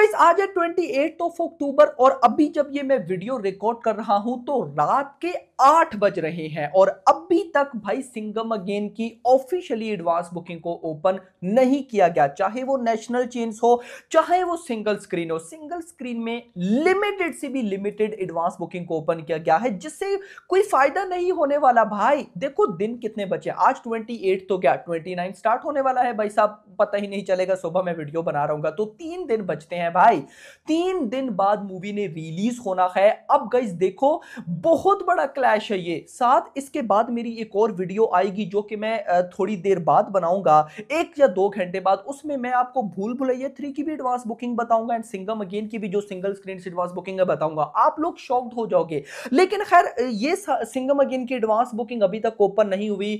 Guys आज है twenty eight of October और अभी जब ये मैं वीडियो रिकॉर्ड कर रहा हूं तो रात के आठ बज रहे हैं और अभी तक भाई सिंगम अगेन की ऑफिशियली एडवांस बुकिंग को ओपन नहीं किया गया चाहे वो नेशनल चेन्स हो चाहे वो सिंगल स्क्रीन हो सिंगल स्क्रीन में लिमिटेड से भी लिमिटेड एडवांस बुकिंग को ओपन किया गया है जिससे कोई फायदा नहीं होने वाला भाई देखो दिन कितने बचे आज ट्वेंटी तो क्या ट्वेंटी स्टार्ट होने वाला है भाई साहब पता ही नहीं चलेगा सुबह मैं वीडियो बना रहा हूँ तो तीन दिन बचते हैं हैं भाई तीन दिन बाद मूवी ने रिलीज होना है अब गाइज देखो बहुत बड़ा क्लैश है ये साथ इसके बाद मेरी एक और वीडियो आएगी जो कि मैं थोड़ी देर बाद बनाऊंगा एक या दो घंटे बाद उसमें मैं आपको भूल भुलैया थ्री की भी एडवांस बुकिंग बताऊंगा एंड सिंगम अगेन की भी जो सिंगल स्क्रीन एडवांस बुकिंग है बताऊंगा आप लोग शॉक्ड हो जाओगे लेकिन खैर ये सिंगम अगेन की एडवांस बुकिंग अभी तक ओपन नहीं हुई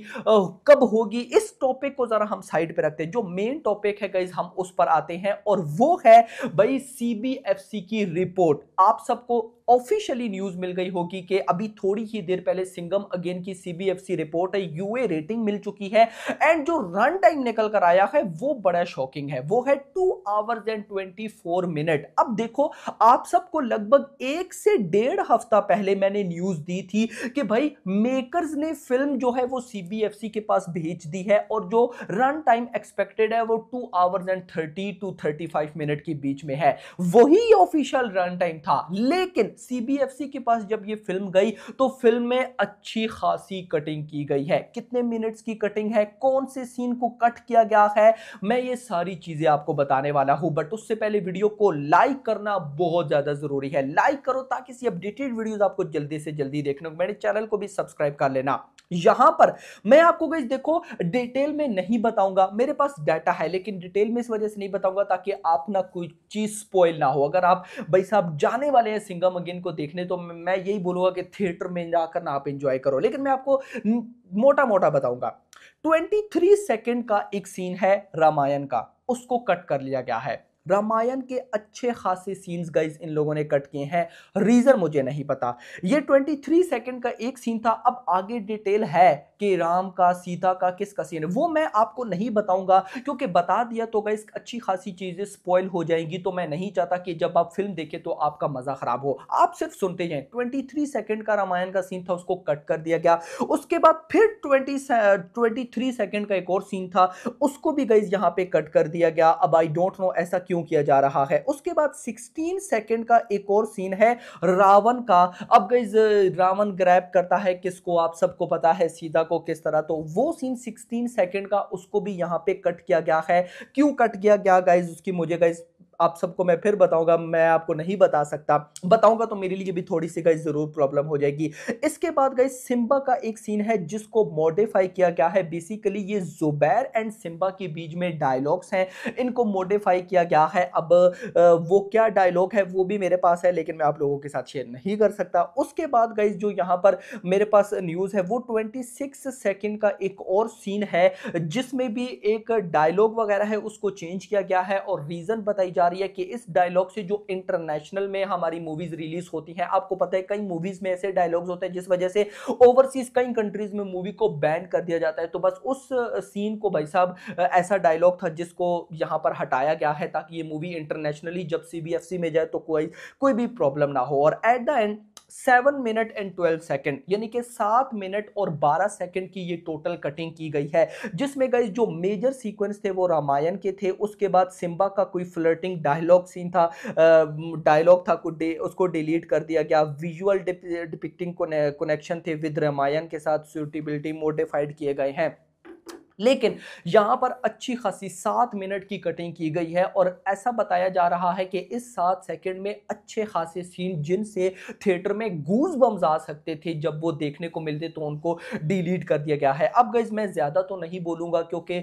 कब होगी इस टॉपिक को जरा हम साइड पर रखते हैं जो मेन टॉपिक है गाइज हम उस पर आते हैं और वो है भाई सीबीएफसी की रिपोर्ट आप सबको ऑफिशियली न्यूज मिल गई होगी कि अभी थोड़ी ही देर पहले सिंगम अगेन की सीबीएफसी रिपोर्ट है यूए रेटिंग मिल चुकी है एंड जो रन टाइम निकल कर आया है वो बड़ा शॉकिंग है वो है two hours and twenty four minute अब देखो आप सबको लगभग एक से डेढ़ हफ्ता पहले मैंने न्यूज दी थी कि भाई मेकर्स ने फिल्म जो है वो सीबीएफसी के पास भेज दी है और जो रन टाइम एक्सपेक्टेड है वो two hours and thirty two thirty five minute के बीच में है वही ऑफिशियल रन टाइम था लेकिन सीबीएफसी के पास जब ये फिल्म गई तो फिल्म में अच्छी खासी कटिंग की गई है कितने मिनट्स की कटिंग है कौन से सीन को कट किया गया है मैं ये सारी चीज़ें आपको बताने वाला हूं बट उससे पहले वीडियो को लाइक करना बहुत ज़्यादा ज़रूरी है लाइक करो ताकि इसी अपडेटेड वीडियो आपको जल्दी से जल्दी देखने को मेरे चैनल को भी सब्सक्राइब कर लेना यहां पर मैं आपको गई देखो डिटेल में नहीं बताऊंगा मेरे पास डाटा है लेकिन डिटेल में इस वजह से नहीं बताऊंगा ताकि आप ना कोई चीज स्पॉइल ना हो अगर आप भाई साहब जाने वाले हैं सिंगम अगेन को देखने तो मैं यही बोलूंगा कि थिएटर में जाकर ना आप इन्जॉय करो लेकिन मैं आपको मोटा मोटा बताऊँगा 23 सेकंड का एक सीन है रामायण का उसको कट कर लिया गया है रामायण के अच्छे खासे सीन्स गाइज इन लोगों ने कट किए हैं रीज़न मुझे नहीं पता ये 23 सेकंड का एक सीन था अब आगे डिटेल है कि राम का सीता का किसका सीन है वो मैं आपको नहीं बताऊंगा क्योंकि बता दिया तो गई अच्छी खासी चीज़ें स्पॉयल हो जाएंगी तो मैं नहीं चाहता कि जब आप फिल्म देखें तो आपका मज़ा ख़राब हो आप सिर्फ सुनते ट्वेंटी थ्री सेकेंड का रामायण का सीन था उसको कट कर दिया गया उसके बाद फिर ट्वेंटी ट्वेंटी थ्री सेकेंड का एक और सीन था उसको भी गई यहाँ पे कट कर दिया गया अब आई डोंट नो ऐसा क्यों किया जा रहा है उसके बाद सिक्सटीन सेकेंड का एक और सीन है रावण का अब गई रावण ग्रैप करता है किसको आप सबको पता है सीधा को किस तरह तो वो सीन 16 सेकंड का उसको भी यहां पे कट किया गया है क्यों कट किया गया गाइज उसकी मुझे गाइज आप सबको मैं फिर बताऊंगा मैं आपको नहीं बता सकता बताऊंगा तो मेरे लिए भी थोड़ी सी गई ज़रूर प्रॉब्लम हो जाएगी इसके बाद गई सिम्बा का एक सीन है जिसको मॉडिफाई किया गया है बेसिकली ये जुबैर एंड सिम्बा के बीच में डायलॉग्स हैं इनको मॉडिफाई किया गया है अब वो क्या डायलॉग है वो भी मेरे पास है लेकिन मैं आप लोगों के साथ शेयर नहीं कर सकता उसके बाद गई जो यहाँ पर मेरे पास न्यूज़ है वो ट्वेंटी सिक्स सेकेंड का एक और सीन है जिसमें भी एक डायलॉग वगैरह है उसको चेंज किया गया है और रीज़न बताई जा रही है कि इस डायलॉग से जो इंटरनेशनल में हमारी मूवीज रिलीज होती हैं आपको पता है कई मूवीज में ऐसे डायलॉग्स होते हैं जिस वजह से ओवरसीज कई कंट्रीज में मूवी को बैन कर दिया जाता है तो बस उस सीन को भाई साहब ऐसा डायलॉग था जिसको यहाँ पर हटाया गया है ताकि ये मूवी इंटरनेशनली जब सी में जाए तो कोई कोई भी प्रॉब्लम ना हो और at the end seven minute and twelve second यानी कि सात मिनट और बारह सेकेंड की ये टोटल कटिंग की गई है जिसमें गई जो मेजर सीक्वेंस थे वो रामायण के थे उसके बाद सिम्बा का कोई फ्लर्टिंग डायलॉग सीन था डायलॉग था डे उसको डिलीट कर दिया गया विजुअल डिपिक्टिंग कनेक्शन थे विद रामायण के साथ सूटेबिलिटी मोडिफाइड किए गए हैं लेकिन यहां पर अच्छी खासी सात मिनट की कटिंग की गई है और ऐसा बताया जा रहा है कि इस सात सेकंड में अच्छे खासे सीन जिनसे थिएटर में गूज बम्स आ सकते थे जब वो देखने को मिलते तो उनको डिलीट कर दिया गया है अब गई मैं ज़्यादा तो नहीं बोलूंगा क्योंकि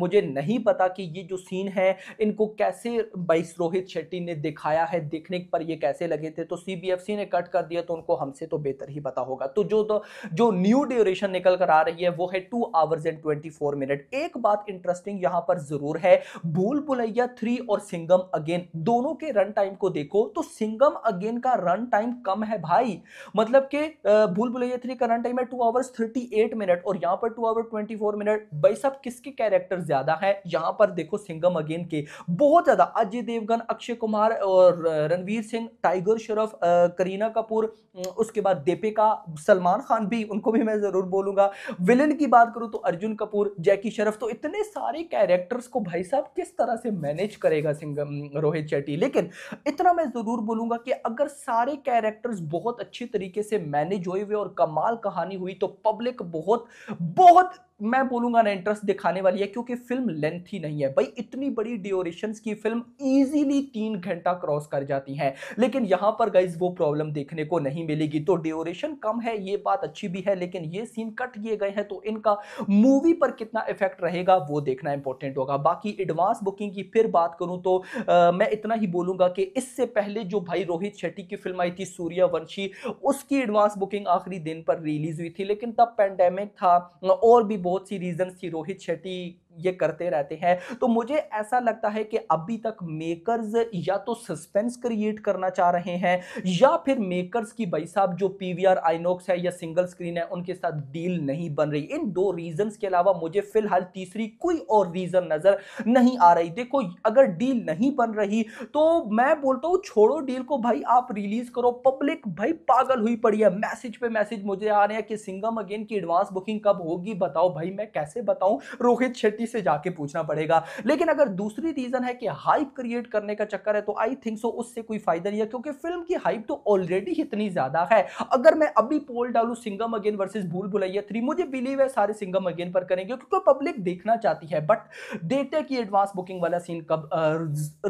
मुझे नहीं पता कि ये जो सीन है इनको कैसे बाईस रोहित शेट्टी ने दिखाया है देखने पर यह कैसे लगे थे तो सी ने कट कर दिया तो उनको हमसे तो बेहतर ही पता होगा तो जो तो, जो न्यू ड्यूरेशन निकल कर आ रही है वो है two hours and twenty 24 minute एक बात इंटरेस्टिंग यहां पर जरूर है भूल भुलैया थ्री और सिंगम अगेन दोनों के रन टाइम को देखो तो सिंगम अगेन का रन टाइम कम है भाई मतलब के भूल भुलैया थ्री का रन टाइम है two hours thirty eight minute और यहां पर two hour twenty four minute भाई सब किसके कैरेक्टर ज्यादा है यहां पर देखो सिंगम अगेन के बहुत ज्यादा अजय देवगन अक्षय कुमार और रणवीर सिंह टाइगर श्रॉफ करीना कपूर उसके बाद दीपिका सलमान खान भी उनको भी मैं जरूर बोलूंगा विलन की बात करूं तो अर्जुन कपूर कपूर जैकी शरफ तो इतने सारे कैरेक्टर्स को भाई साहब किस तरह से मैनेज करेगा सिंगर रोहित शेट्टी लेकिन इतना मैं ज़रूर बोलूँगा कि अगर सारे कैरेक्टर्स बहुत अच्छे तरीके से मैनेज हुए हुए और कमाल कहानी हुई तो पब्लिक बहुत बहुत मैं बोलूँगा ना इंटरेस्ट दिखाने वाली है क्योंकि फिल्म लेंथी नहीं है भाई इतनी बड़ी ड्यूरेशन की फिल्म ईजिली तीन घंटा क्रॉस कर जाती है लेकिन यहाँ पर गाइज वो प्रॉब्लम देखने को नहीं मिलेगी तो ड्योरेशन कम है ये बात अच्छी भी है लेकिन ये सीन कट किए गए हैं तो इनका मूवी पर कितना इफेक्ट रहेगा वो देखना इंपॉर्टेंट होगा बाकी एडवांस बुकिंग की फिर बात करूँ तो आ, मैं इतना ही बोलूंगा कि इससे पहले जो भाई रोहित शेट्टी की फिल्म आई थी सूर्यवंशी उसकी एडवांस बुकिंग आखिरी दिन पर रिलीज हुई थी लेकिन तब पेंडेमिक था और भी बहुत सी रीजंस थी रोहित शेट्टी ये करते रहते हैं तो मुझे ऐसा लगता है कि अभी तक मेकर्स या तो सस्पेंस क्रिएट करना चाह रहे हैं या फिर मेकर्स की भाई साहब जो पी वी आर आइनोक्स है या सिंगल स्क्रीन है उनके साथ डील नहीं बन रही इन दो रीजंस के अलावा मुझे फिलहाल तीसरी कोई और रीजन नजर नहीं आ रही देखो अगर डील नहीं बन रही तो मैं बोलता हूँ छोड़ो डील को भाई आप रिलीज करो पब्लिक भाई पागल हुई पड़ी है मैसेज पे मैसेज मुझे आ रहे हैं कि सिंगम अगेन की एडवांस बुकिंग कब होगी बताओ भाई मैं कैसे बताऊं रोहित शेट्टी से जाके पूछना पड़ेगा लेकिन अगर दूसरी रीजन है कि हाइप क्रिएट करने का चक्कर है तो आई थिंक सो उससे कोई फायदा नहीं है क्योंकि फिल्म की हाइप तो ऑलरेडी इतनी ज्यादा है अगर मैं अभी पोल डालू सिंगम अगेन वर्सेज भूल भुलैया थ्री मुझे बिलीव है सारे सिंगम अगेन पर करेंगे क्योंकि पब्लिक देखना चाहती है बट देखते कि एडवांस बुकिंग वाला सीन कब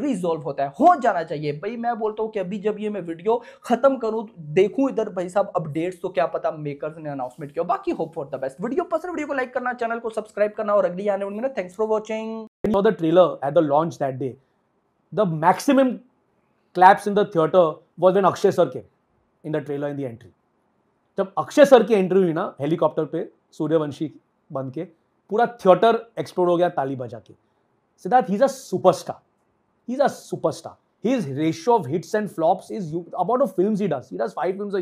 रिजोल्व होता है हो जाना चाहिए भाई मैं बोलता हूँ कि अभी जब ये मैं वीडियो खत्म करूँ देखूँ इधर भाई साहब अपडेट्स तो क्या पता मेकर्स ने अनाउंसमेंट किया बाकी hope for the best video पसंद वीडियो को लाइक करना चैनल को सब्सक्राइब करना और अगली आने वाली everyone. Thanks for watching. The you saw the trailer at the launch that day, the maximum claps in the theater was when Akshay sir came in the trailer जब Akshay sir की entry हुई ना helicopter पे सूर्यवंशी बन के पूरा theatre explore हो गया ताली बजा के Siddharth he's a superstar he is a superstar he is ratio of hits and flops is you amount of films he does he five films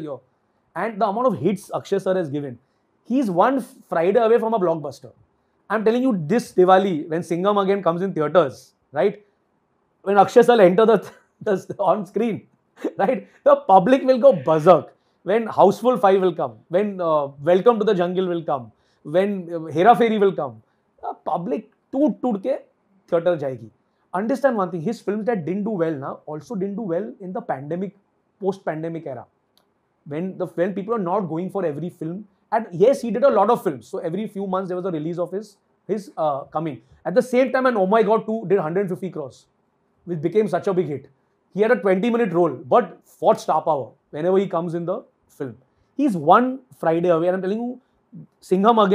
and the amount of hits Akshay sir is given he is one Friday away from a blockbuster I'm telling you, this Diwali, when Singham again comes in theatres, right? When Akshay Sal enter the, the on screen, right? The public will go berserk. When Houseful 5 will come, when uh, Welcome to the Jungle will come, when uh, Hera Fairy will come, the public toot toot ke theatre jayegi. Understand one thing, his films that didn't do well now also didn't do well in the pandemic, post pandemic era. When the when people are not going for every film, and yes, he did a lot of films. So every few months there was a release of his his uh, coming. At the same time, and Oh My God 2 did 150 crores, which became such a big hit. He had a 20 minute role, but fought star power whenever he comes in the film. He's one Friday away, and I'm telling you, Singham again.